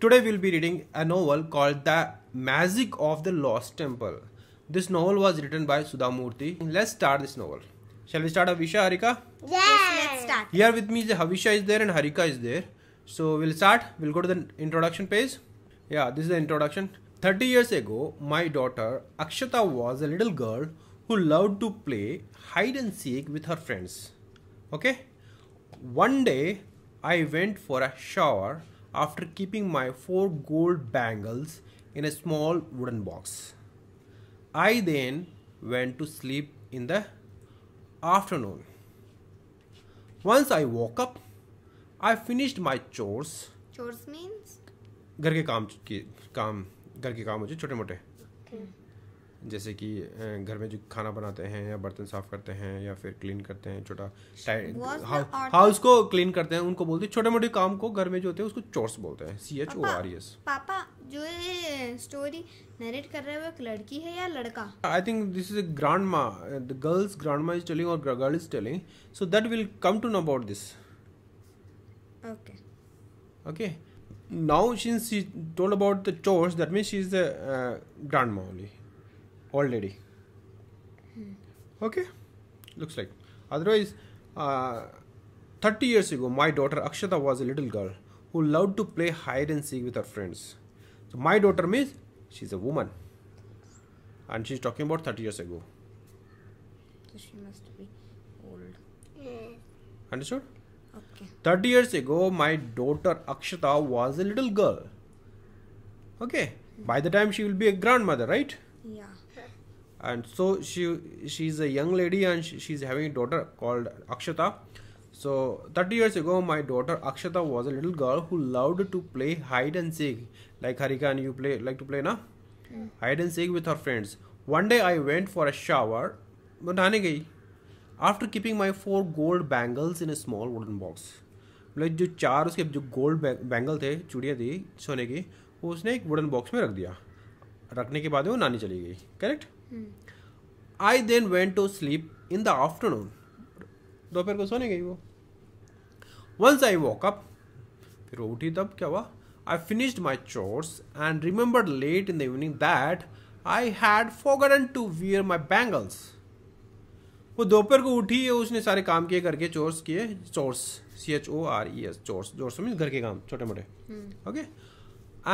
Today we'll be reading a novel called The Magic of the Lost Temple. This novel was written by Sudamurthy. Let's start this novel. Shall we start Havisha, Harika? yes, let's start. Here with me is Havisha is there and Harika is there. So we'll start. We'll go to the introduction page. Yeah, this is the introduction. 30 years ago, my daughter Akshata was a little girl who loved to play hide and seek with her friends. Okay? One day, I went for a shower after keeping my four gold bangles in a small wooden box. I then went to sleep in the afternoon. Once I woke up, I finished my chores. Chores means? घर के काम काम घर के काम हो जाए छोटे मोटे जैसे कि घर में जो खाना बनाते हैं या बर्तन साफ करते हैं या फिर क्लीन करते हैं छोटा हाउस को क्लीन करते हैं उनको बोलते हैं छोटे मोटे काम को घर में जो होते हैं उसको चोर्स बोलते हैं C H O R S पापा जो ये स्टोरी नरेट कर रहे हैं वो एक लड़की है या लड़का I think this is a grandma the girl's grandma is telling और girl is telling so that will come to know about this okay okay now since she told about the chores that means she's the uh, grandma only already hmm. okay looks like otherwise uh, 30 years ago my daughter akshata was a little girl who loved to play hide and seek with her friends so my daughter means she's a woman and she's talking about 30 years ago so she must be old yeah. understood 30 years ago, my daughter Akshata was a little girl. Okay. By the time she will be a grandmother, right? Yeah. And so she she's a young lady and she, she's having a daughter called Akshata. So 30 years ago, my daughter Akshata was a little girl who loved to play hide and seek. Like Harika and you play like to play na mm. hide and seek with her friends. One day I went for a shower. बनाने गई after keeping my four gold bangles in a small wooden box मतलब जो चार उसके जो gold bangle थे चूड़ियाँ थी सोने की वो उसने एक वुडन बॉक्स में रख दिया रखने के बाद वो नानी चली गई correct I then went to sleep in the afternoon दोपहर को सोने गई वो वंस आई वॉक अप फिर वो उठी तब क्या हुआ I finished my chores and remember late in the evening that I had forgotten to wear my bangles वो दोपहर को उठी है उसने सारे काम किए करके चोर्स किए chores C H O R E S chores chores mean घर के काम छोटे मोटे okay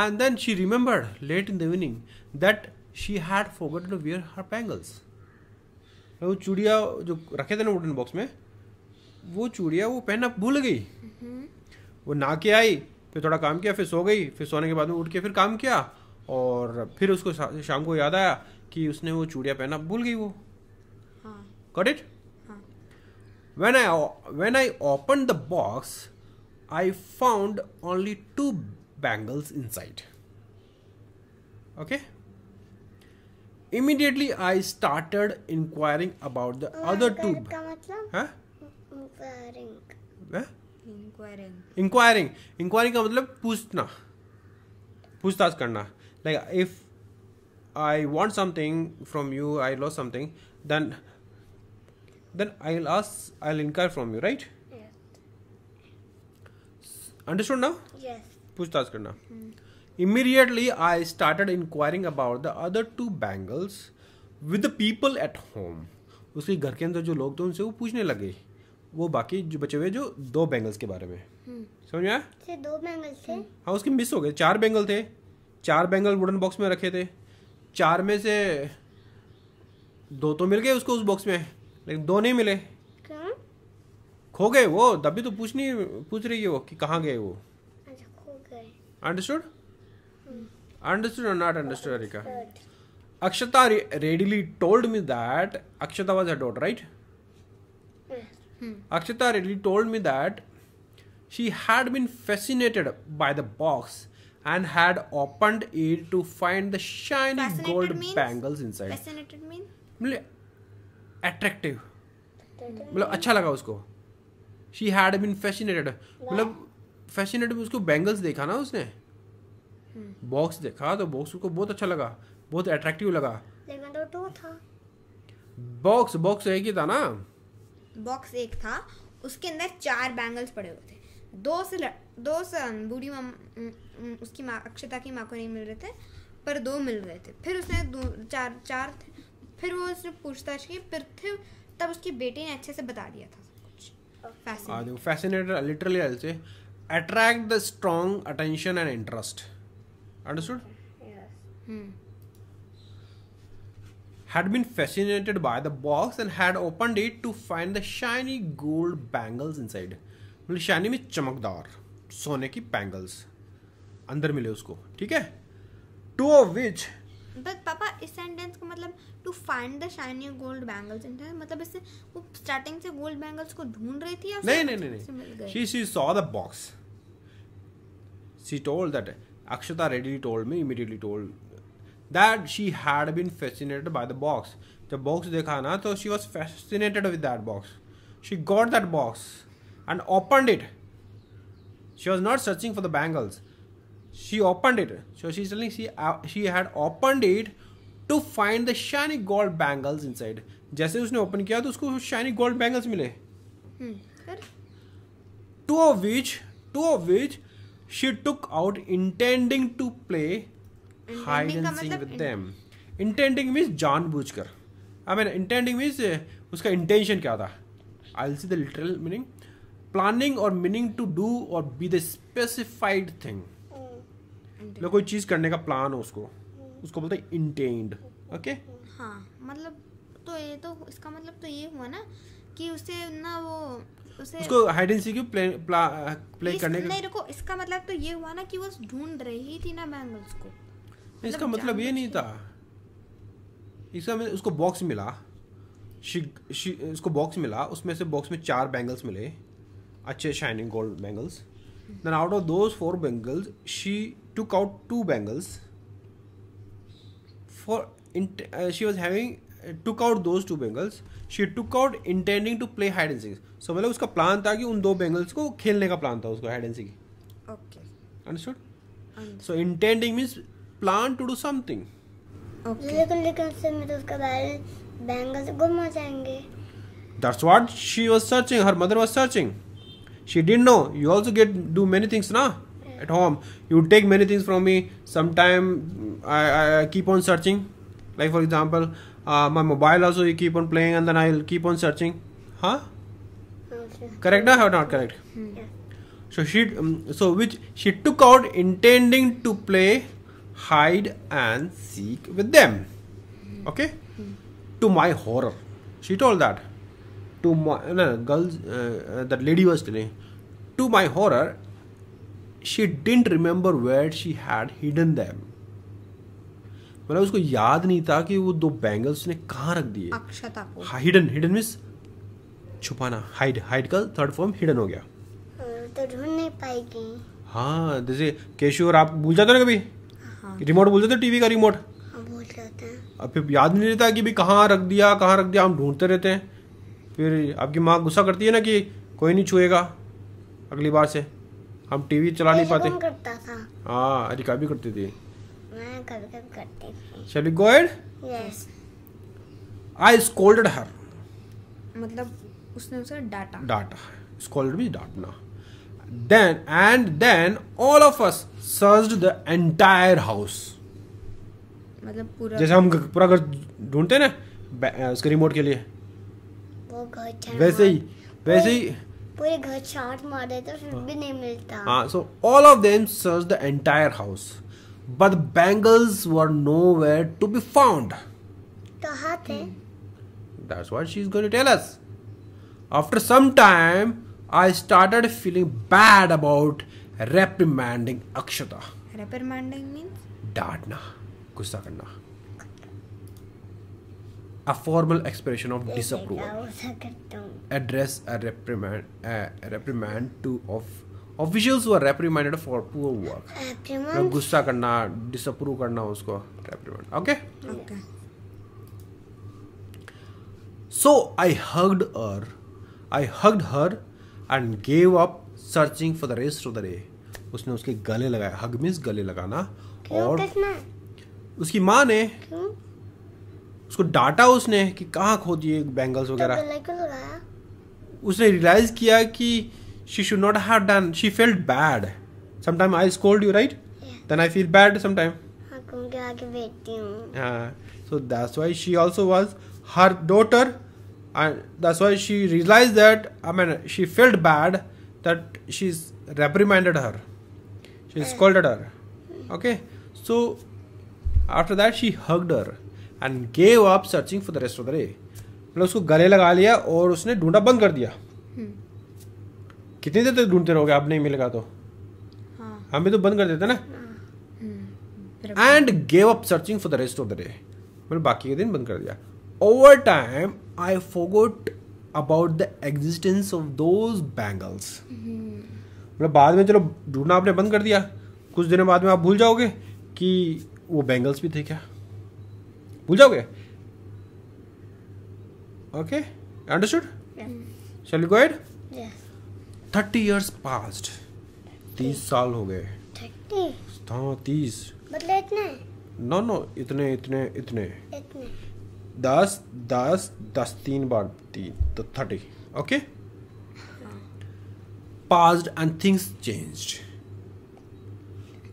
and then she remembered late in the evening that she had forgot to wear her bangles वो चूड़िया जो रखे थे ना वुडन बॉक्स में वो चूड़िया वो पहनना भूल गई हम्म। वो ना के आई फिर थोड़ा काम किया फिर सो गई फिर सोने के बाद में उठ के फिर काम किया और फिर उसको शाम को याद आया कि उसने वो चूड़िया पहना भूल गई वो Got it? Huh. When I when I opened the box, I found only two bangles inside. Okay? Immediately I started inquiring about the oh, other two. Huh? Inquiring. Inquiring. Inquiring. Inquiring का मतलब पूछना पूछताछ करना like if I want something from you, I lost something, then then I'll ask, I'll inquire from you, right? Yeah. Understood now? Yes. Push task karna. Hmm. Immediately, I started inquiring about the other two bangles with the people at home. उसके घर के अंदर जो लोग थे उनसे वो पूछने लगे वो बाकी जो बचे हुए जो दो बैंगल्स के बारे में समझ में आया दो बैंगल्स थे हाँ उसके मिस हो गए चार बैंगल थे चार बैंगल वुडन बॉक्स में रखे थे चार में से दो तो मिल गए उसको उस बॉक्स में लेकिन दो नहीं मिले खो गए वो तभी तो पूछ नहीं पूछ रही है वो कि कहाँ गए वो अंडरस्टूड नॉट अंडरस्टूड अरिका Akshata told me that Akshata डॉट right hmm. Akshata readily told me that she had been fascinated by the box and had open it find the shining gold bangles inside attractive मतलब अच्छा लगा उसको she had been फैशनेटेड मतलब फैशनेटेड उसको bangles देखा ना उसने बॉक्स हम्म। देखा तो बॉक्स उसको बहुत अच्छा लगा बहुत अट्रैक्टिव लगा लेकिन तो टू था बॉक्स बॉक्स एक ही था ना बॉक्स एक था उसके अंदर चार बैंगल्स पड़े हुए थे दो से दो से बूढ़ी माँ उसकी माँ अक्षता की माँ को नहीं मिल रहे थे पर दो मिल रहे थे फिर उसने दो चार चार थे फिर वो उसने पूछताछ की पृथ्वी तब उसकी बेटी ने अच्छे से बता दिया था कुछ फैसिनेटर लिटरली आई से मतलब शाइनी में चमकदार सोने की बैंगल्स अंदर मिले उसको ठीक है टू ऑफ विच बट पापा इस सेंटेंस का मतलब to find the shiny gold bangles इन सेंटेंस मतलब इससे वो स्टार्टिंग से गोल्ड बैंगल्स को ढूंढ रही थी या नहीं नहीं नहीं she she saw the box she told that Akshata ready told me immediately told that she had been fascinated by the box जब बॉक्स देखा ना तो she was fascinated with that box she got that box and opened it she was not searching for the bangles she opened it so she's telling she uh, she had opened it to find the shiny gold bangles inside जैसे उसने open किया तो उसको shiny gold bangles मिले two of which two of which she took out intending to play hide and sing with them intending means जानबूझकर I mean intending means उसका intention क्या था I see the literal meaning planning or meaning to do or be the specified thing मतलब कोई चीज़ करने का plan हो उसको उसको बोलते हैं इंटेंड ओके हाँ मतलब तो ये तो इसका मतलब तो ये हुआ ना कि उसे ना वो उसे उसको hide and seek play play करने का नहीं रुको इसका मतलब तो ये हुआ ना कि वो ढूंढ रही थी ना बैंगल्स को इसका मतलब, मतलब ये नहीं था इसका मतलब उसको बॉक्स मिला शी, शी, उसको बॉक्स मिला उसमें से बॉक्स में चार बैंगल्स मिले अच्छे shining gold bangles Then out of those four bangles, she took out two bangles. For in, uh, she was having uh, took out those two bangles. She took out intending to play hide and seek. So matlab uska plan tha ki un do bangles ko khelne ka plan tha usko hide and seek. Okay. Understood? So intending means plan to do something. Okay. लेकिन लेकिन उससे मेरे उसका bangles गुम हो जाएंगे. That's what she was searching. Her mother was searching. she didn't know you also get do many things na at home you take many things from me sometime I, I keep on searching like for example uh, my mobile also you keep on playing and then I'll keep on searching huh okay. correct or not correct hmm. yeah. so she um, so which she took out intending to play hide and seek with them hmm. okay mm. to my horror she told that to my no, girls uh, uh, that lady was telling to my horror she didn't remember where she had hidden them मतलब उसको याद नहीं था कि वो दो bangles ने कहाँ रख दिए हिडन हिडन मीन्स छुपाना हाइड हाइड का थर्ड फॉर्म हिडन हो गया तो ढूंढ नहीं पाएगी हाँ जैसे केशव और आप भूल जाते हो कभी हाँ। रिमोट भूल जाते हो टीवी का रिमोट हाँ, भूल जाते हैं अब फिर याद नहीं रहता कि भी कहाँ रख दिया कहाँ रख दिया हम ढूंढते रहते हैं फिर आपकी माँ गुस्सा करती है ना कि कोई नहीं छुएगा अगली बार से हम टीवी चला नहीं पाते हाँ अरिका भी करती थी Shall we go ahead? Yes. I मतलब उसने उसे डाटा डाटा स्कोल्ड भी डांटना then and then all of us searched the entire house मतलब पूरा जैसे हम पूरा घर ढूंढते ना उसके रिमोट के लिए वैसे ही वैसे ही पूरे घर छाट मार देते फिर हाँ, भी नहीं मिलता हाँ so all of them search the entire house but the bangles were nowhere to be found कहाँ थे that's what she is going to tell us after some time I started feeling bad about reprimanding Akshata Reprimanding means डांटना गुस्सा करना a formal expression of disapproval address a reprimand a reprimand to of officials हुआ reprimanded for poor work गुस्सा करना disapprove करना उसको reprimand okay so I hugged her I hugged her and gave up searching for the rest of the day उसने उसके गले लगाया हग means गले लगाना और उसकी माँ ने उसको डाटा उसने कि कहाँ खो दिए बैंगल्स वगैरह उसने रियलाइज किया कि she should not have done she felt bad sometime I scolded you right then I feel bad sometime so that's why she also was her daughter and that's why she realise that I mean she felt bad that she is reprimanded her she is her okay so after that she हर्ग्ड her and gave up searching for the rest of the रे मतलब उसको गले लगा लिया और उसने ढूंढा बंद कर दिया hmm. कितनी देर तक ढूंढते रहोगे आप नहीं मिलेगा तो हाँ. हम भी तो बंद कर देते ना and gave up searching for the rest of the day मतलब बाकी के दिन बंद कर दिया over time I forgot about the existence of those bangles मतलब बाद में चलो ढूंढना आपने बंद कर दिया कुछ दिनों बाद में आप भूल जाओगे कि वो बैंगल्स भी थे क्या hmm. भूल जाओगे okay understood shall you go thirty years past तीस साल हो गए हाँ तीस इतने नो नो इतने इतने इतने, दस दस दस तीन बार तीन तो thirty okay past and things changed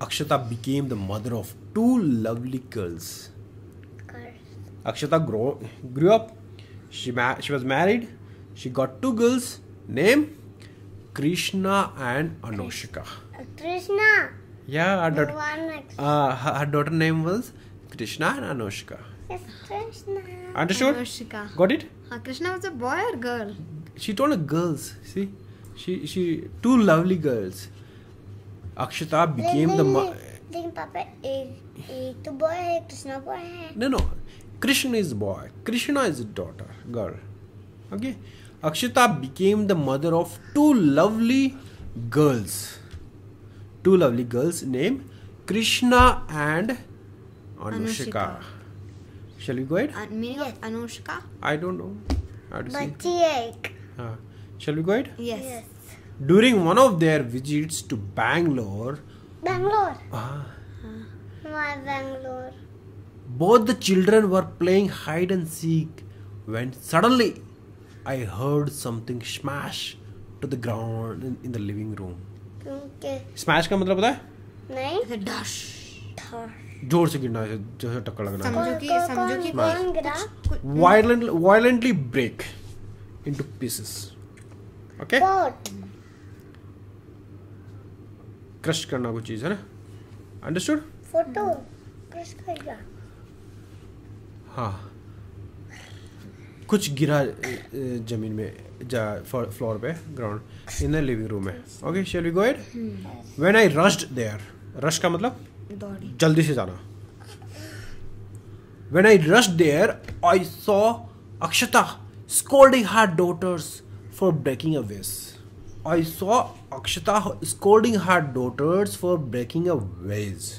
Akshata became the mother of two lovely girls Akshata grow, grew up. She, she was married. She got two girls named Krishna and Anushka. Krishna. Yeah, her daughter, uh, her, her daughter name was Krishna and Anushka. Yes, Krishna. Understood? Anushka. Got it? Uh, Krishna was a boy or girl? She told her girls. See, she she two lovely girls. Akshata became the. Eh, eh, no, no. Krishna is boy, Krishna is daughter, girl. Okay. Akshita became the mother of two lovely girls. Two lovely girls named Krishna and Anushka. Shall we go ahead? Uh, meaning of Anushka? I don't know. How Uh, shall we go ahead? Yes. yes. During one of their visits to Bangalore. Bangalore. Ah. Uh, My Bangalore. Both the children were playing hide and seek when suddenly I heard something smash to the ground in, in the living room. Smash का मतलब पता है नहीं dash जोर से गिरना जैसे टक्कर लगना समझो कि समझो कि कौन गिरा violent violently break into pieces okay Crush करना कोई चीज है ना Understood? Photo crush कर हाँ कुछ गिरा जमीन में जा फ्लोर पे ground in the living room में okay shall we go it when I rushed there rush का मतलब जल्दी से जाना when I rushed there I saw Akshata scolding her daughters for breaking a vase I saw Akshata scolding her daughters for breaking a vase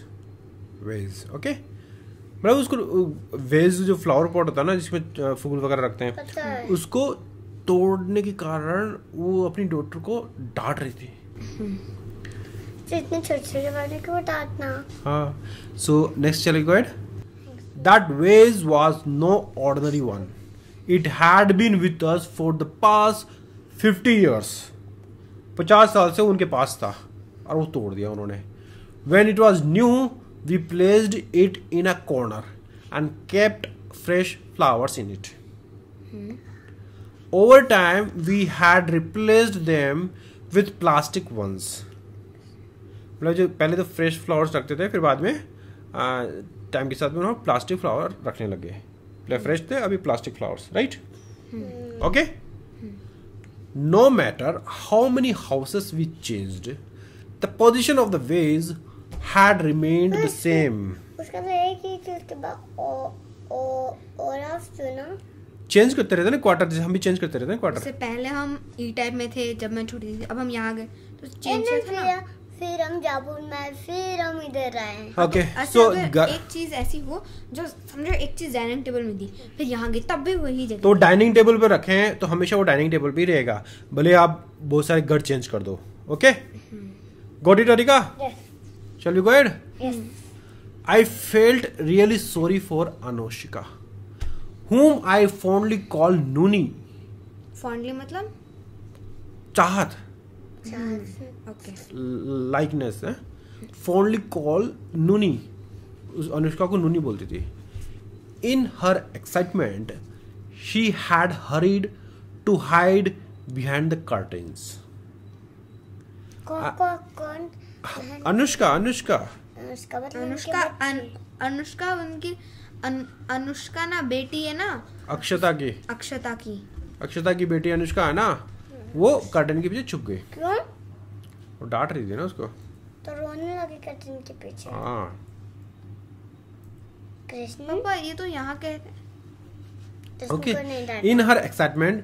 vase okay मतलब उसको veg जो flower pot होता है ना जिसमें फूल वगैरह रखते हैं उसको तोड़ने के कारण वो अपनी डॉटर को डांट रही थी तो इतने छोटे छोटे वाले को डांटना हाँ सो नेक्स्ट चले go that vase was no ordinary one it had been with us for the past fifty years पचास साल से उनके पास था और वो तोड़ दिया उन्होंने when it was new We placed it in a corner and kept fresh flowers in it. Hmm. Over time, we had replaced them with plastic ones. मतलब जो पहले तो फ्रेश फ्लावर्स रखते थे फिर बाद में टाइम के साथ में उन्होंने प्लास्टिक फ्लावर रखने लगे पहले मतलब फ्रेश थे अभी plastic flowers right okay no matter how many houses we changed the position of the vase had remained the same तो चेंज करते रहते ना क्वार्टर जैसे हम भी चेंज करते रहते हैं क्वार्टर से पहले हम ई e टाइप में थे जब मैं छोटी थी अब हम यहाँ गए तो चेंज था ना फिर हम जाबू में फिर हम इधर आए ओके सो एक चीज ऐसी हो जो समझो एक चीज डाइनिंग टेबल में दी फिर यहाँ गई तब भी वही जगह तो डाइनिंग टेबल पर रखे हैं तो हमेशा वो डाइनिंग टेबल पे रहेगा भले आप बहुत सारे घर चेंज कर दो ओके गोटी टोरिका Shall we go ahead? Yes. I felt really sorry for Anoshika, whom I fondly call Nuni. Fondly मतलब? चाहत. चाहत. Okay. Likeness है. Fondly call Nuni. उस अनुष्का को Nuni बोलती थी In her excitement, she had hurried to hide behind the curtains. कौन कौन अनुष्का अनुष्का अनुष्का अनुष्का उनकी अनुष्का ना बेटी है ना अक्षता की अक्षता की अक्षता की बेटी अनुष्का है ना वो कर्टन के पीछे छुप गई क्यों वो डांट रही थी ना उसको तो रोने लगी कर्टन के पीछे हाँ कृष्ण पापा ये तो यहाँ के okay in her excitement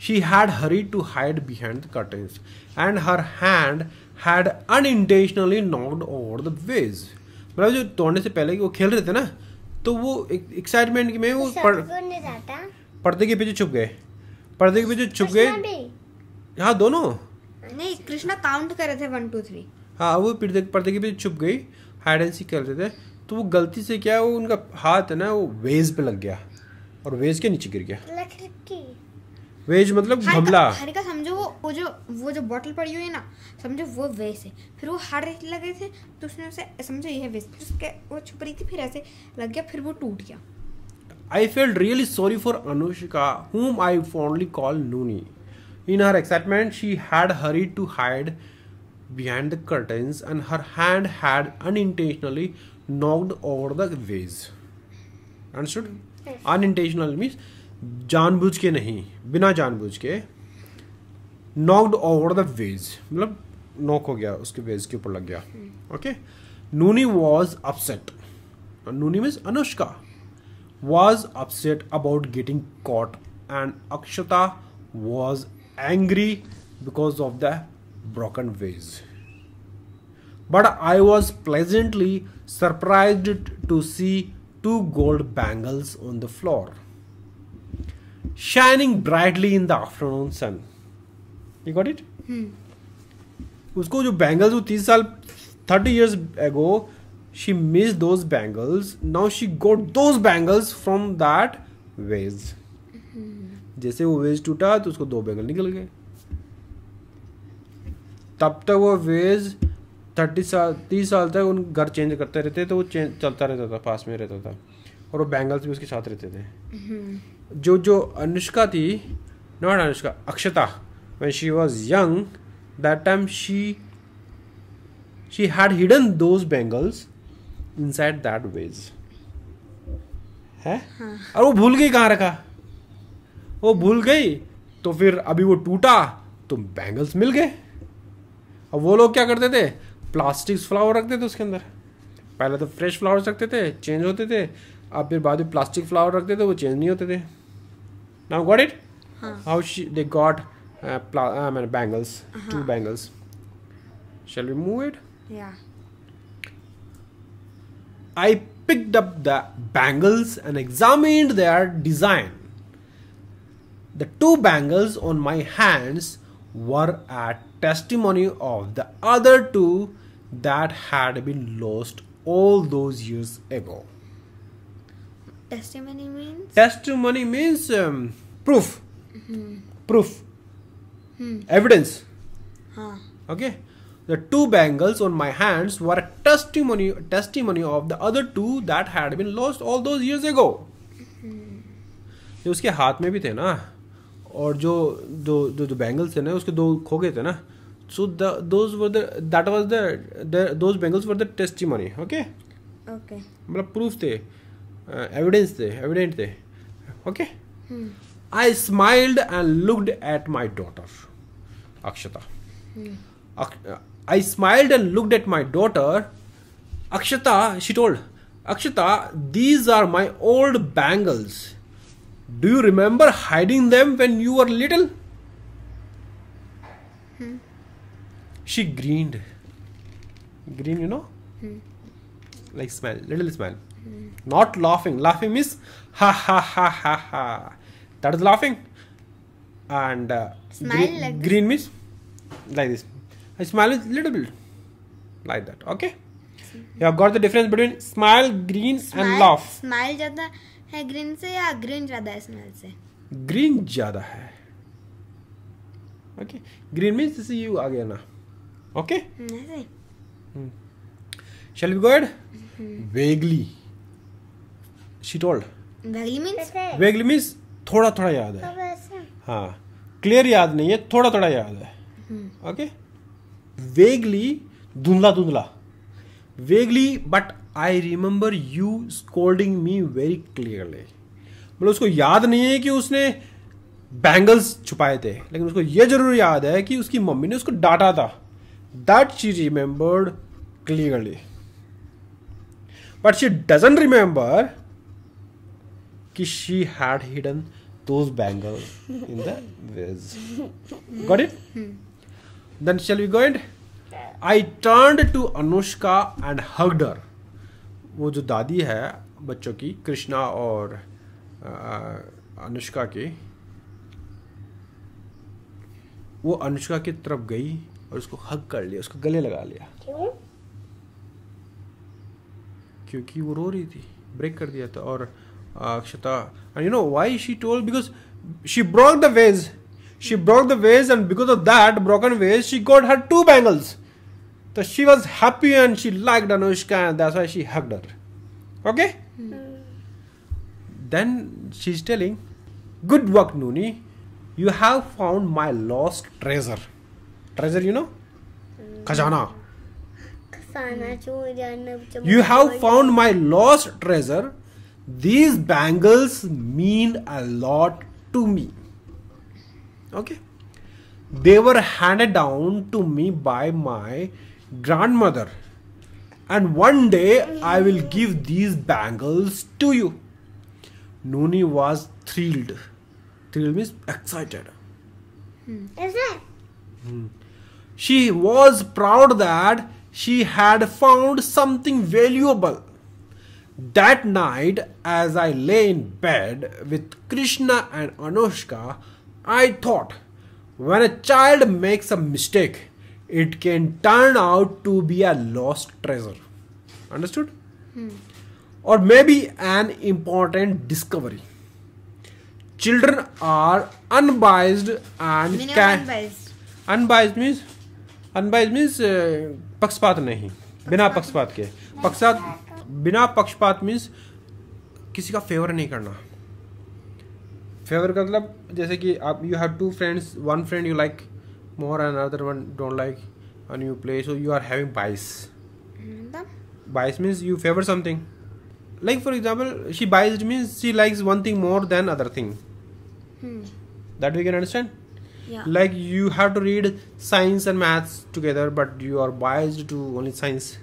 She had hurried to hide behind the curtains, and her hand had unintentionally knocked over the vase. मतलब जो तोड़ने से पहले कि वो खेल रहे थे ना तो वो एक्साइटमेंट में वो अच्छा, पढ़ पर्दे के पीछे छुप गए पर्दे के पीछे छुप गए हाँ दोनों नहीं कृष्णा काउंट कर रहे थे वन टू थ्री हाँ वो पर्दे पर्दे के पीछे छुप गई हाइड एंड सीख कर रहे थे तो वो गलती से क्या वो उनका हाथ है ना वो वेज पे लग गया और वेज के नीचे गिर गया वेज मतलब गमला का समझो वो वो जो वो जो बॉटल पड़ी हुई है ना समझो वो वेज है फिर वो हार लगे थे तो उसने उसे समझो ये वेज तो उसके वो छुप रही थी फिर ऐसे लग गया फिर वो टूट गया I feel really sorry for Anushka whom I fondly call Nooni in her excitement she had hurry to hide behind the curtains and her hand had unintentionally knocked over the vase. Understood? Yes. Unintentional means जानबूझ के नहीं बिना जानबूझ के knocked over the vase मतलब knock हो गया उसके वेज के ऊपर लग गया okay Nooni was upset Nooni means Anushka was upset about getting caught and Akshata was angry because of the broken vase but I was pleasantly surprise to see two gold bangles on the floor shining brightly in the afternoon sun you got it उसको जो bangles वो तीस साल thirty years एगो she miss those bangles now she got those bangles from that vase जैसे वो veg टूटा तो उसको दो बैंगल निकल गए तब तक वो वेज थर्टी साल तीस साल तक उन घर चेंज करते रहते तो वो चेंज चलता रहता था पास में रहता था और वो बैंगल्स भी उसके साथ रहते थे hmm. जो जो अनुष्का थी not Anushka Akshata she was young that time she she had hidden those those inside that vase है हाँ। और वो भूल गई कहाँ रखा वो भूल गई तो फिर अभी वो टूटा तो बैंगल्स मिल गए अब वो लोग क्या करते थे प्लास्टिक फ्लावर रखते थे उसके अंदर पहले तो फ्रेश फ्लावर्स रखते थे चेंज होते थे अब फिर बाद में प्लास्टिक फ्लावर रखते थे वो चेंज नहीं होते थे now got it huh. how she they got uh, I mean bangles uh -huh. two uh-huh. bangles shall we move it yeah i picked up the bangles and examined their design the two bangles on my hands were a testimony of the other two that had been lost all those years ago testimony means testimony means um, proof mm hmm. proof hmm. evidence huh. okay the two bangles on my hands were a testimony testimony of the other two that had been lost all those years ago mm ये उसके हाथ में भी थे ना और जो जो जो जो बैंगल्स थे ना उसके दो खो गए थे ना so those were that was the those bangles were the testimony okay okay मतलब प्रूफ थे Uh, evidence the evident the okay hmm. i smiled and looked at my daughter akshata hmm. Ak- uh, i smiled and looked at my daughter akshata she told akshata these are my old bangles do you remember hiding them when you were little hmm. she grinned green you know hmm. like smile little smile not laughing laughing means ha ha ha ha ha laughing and grin means like this smile is little build like that okay you have got the difference between smile grin and laugh smile ज्यादा है green से या green ज्यादा है smile से grin ज्यादा है okay grin means this you ah ना okay shall be good vaguely she told vaguely means थोड़ा थोड़ा याद है हाँ क्लियर याद नहीं है थोड़ा थोड़ा याद है ओके हम्म। वेगली धुंधला धुंधला vaguely but I remember you scolding me very clearly मतलब उसको याद नहीं है कि उसने बैंगल्स छुपाए थे लेकिन उसको यह जरूर याद है कि उसकी मम्मी ने उसको डांटा था that she remembered clearly but she doesn't remember कि she had hidden those bangle in these got it then shall we going I turn to Anushka and hugged her वो जो दादी है बच्चों की कृष्णा और अनुष्का की वो अनुष्का की तरफ गई और उसको हक कर लिया उसको गले लगा लिया क्यों? क्योंकि वो रो रही थी ब्रेक कर दिया था और Akshata. Uh, and you know why she told? Because she broke the vase. She broke the vase, and because of that broken vase, she got her two bangles. So she was happy and she liked Anushka, and that's why she hugged her. Okay? Mm. Then she's telling, Good work, Nuni. You have found my lost treasure. Treasure, you know? Mm. Kajana. You have found my lost treasure these bangles mean a lot to me okay they were handed down to me by my grandmother and one day i will give these bangles to you Nuni was thrilled thrilled means excited hmm. Is it? Hmm. she was proud that she had found something valuable that night, as I lay in bed with Krishna and Anushka, I thought when a child makes a mistake, it can turn out to be a lost treasure. Understood? Hmm. Or maybe an important discovery. Children are unbiased and can. Unbiased. unbiased means? Unbiased means uh, पक्षपात bina बिना पक्षपात के बिना पक्षपात means किसी का favour नहीं करना फेवर का मतलब जैसे कि आप you have two friends one friend you like more and other one don't like an you play so you are having bias bias means you favour something like for example she bias means she likes one thing more than other thing that we can understand like you have to read science and maths together but you are bias to only science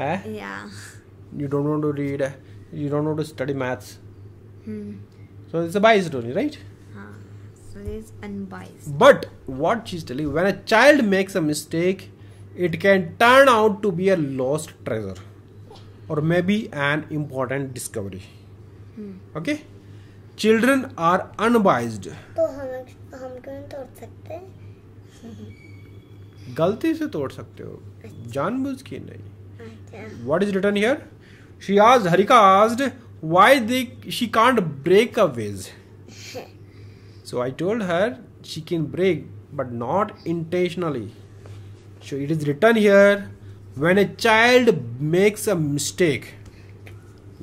Eh? Yeah. You don't want to read. You don't want to study maths. Hmm. So it's a biased only, right? Huh. So it's unbiased. But what she's telling, when a child makes a mistake, it can turn out to be a lost treasure, or maybe an important discovery. Hmm. Okay. Children are unbiased तो हम हम क्यों तोड़ सकते हैं गलती से तोड़ सकते हो जानबूझ के नहीं yeah. what is written here she asked harika asked why they she can't break a vase so i told her she can break but not intentionally so it is written here when a child makes a mistake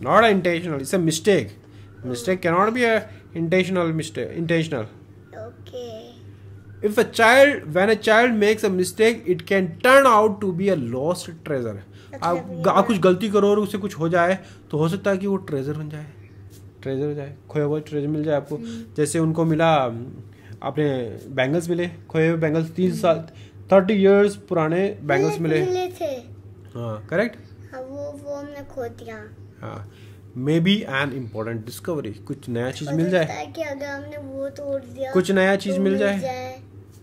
not intentional it's a mistake mistake cannot be a intentional mistake intentional okay if a child when a child makes a mistake it can turn out to be a lost treasure आप अच्छा, आप कुछ गलती करो और उससे कुछ हो जाए तो हो सकता है कि वो ट्रेजर बन जाए ट्रेजर हो जाए खोया हुआ ट्रेजर मिल जाए आपको हम्म। जैसे उनको मिला आपने बैंगल्स मिले खोए हुए बैंगल्स तीन हम्म। साल थर्टी ईयर्स पुराने बैंगल्स मिले हाँ करेक्ट हाँ, वो वो हमने खो दिया हाँ maybe an important discovery कुछ नया चीज मिल जाए कि अगर हमने वो तोड़ दिया कुछ नया तो चीज मिल जाए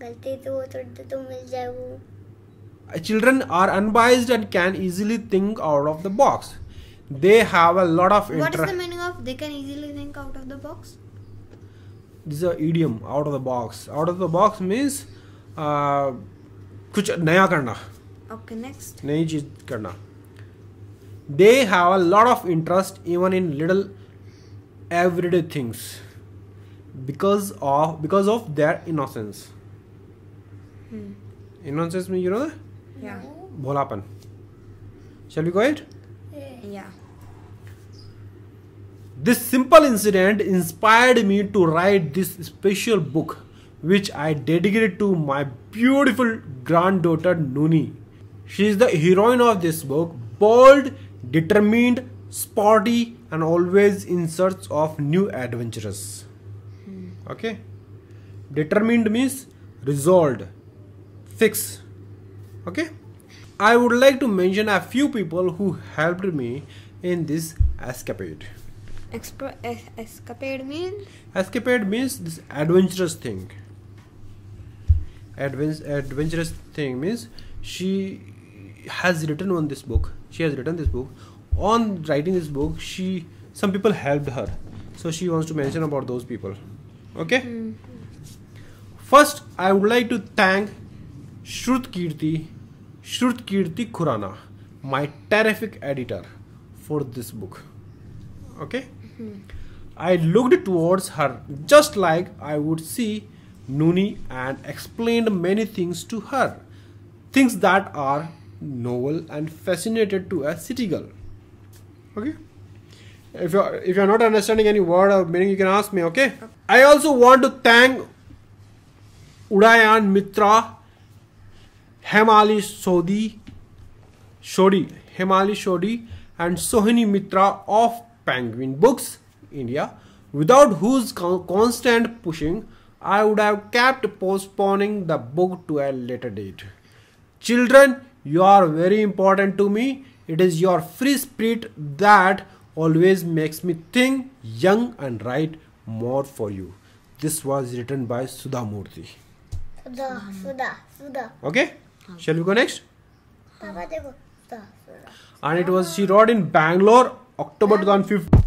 गलती तो वो तोड़ दे तो मिल जाए वो children are unbiased and can easily think out of the box they have a lot of what is the meaning of they can easily think out of the box this is a idiom out of the box out of the box means uh, कुछ नया करना okay next नई चीज करना they have a lot of interest even in little everyday things because of because of their innocence hmm. innocence means you know yeah. Bholapan. Shall we go ahead? Yeah. This simple incident inspired me to write this special book, which I dedicated to my beautiful granddaughter Nuni. She is the heroine of this book, bold, determined, sporty, and always in search of new adventures. Hmm. Okay? Determined means resolved, fixed okay i would like to mention a few people who helped me in this escapade Expo- es- escapade means escapade means this adventurous thing Adven- adventurous thing means she has written on this book she has written this book on writing this book she some people helped her so she wants to mention about those people okay mm-hmm. first i would like to thank shrut kirti Kirti Khurana, my terrific editor for this book. Okay? Mm-hmm. I looked towards her just like I would see Nuni and explained many things to her, things that are novel and fascinated to a city girl. Okay? If you're, if you're not understanding any word or meaning, you can ask me, okay? I also want to thank Udayan Mitra Hemali Sodi, Shodi, Hemali Shodi and Sohini Mitra of Penguin Books, India, without whose constant pushing I would have kept postponing the book to a later date. Children, you are very important to me. It is your free spirit that always makes me think young and write more for you. This was written by Sudha Murthy. Sudha, Sudha, Sudha. Okay? Shall we go next? And it was she wrote in Bangalore, October 2015.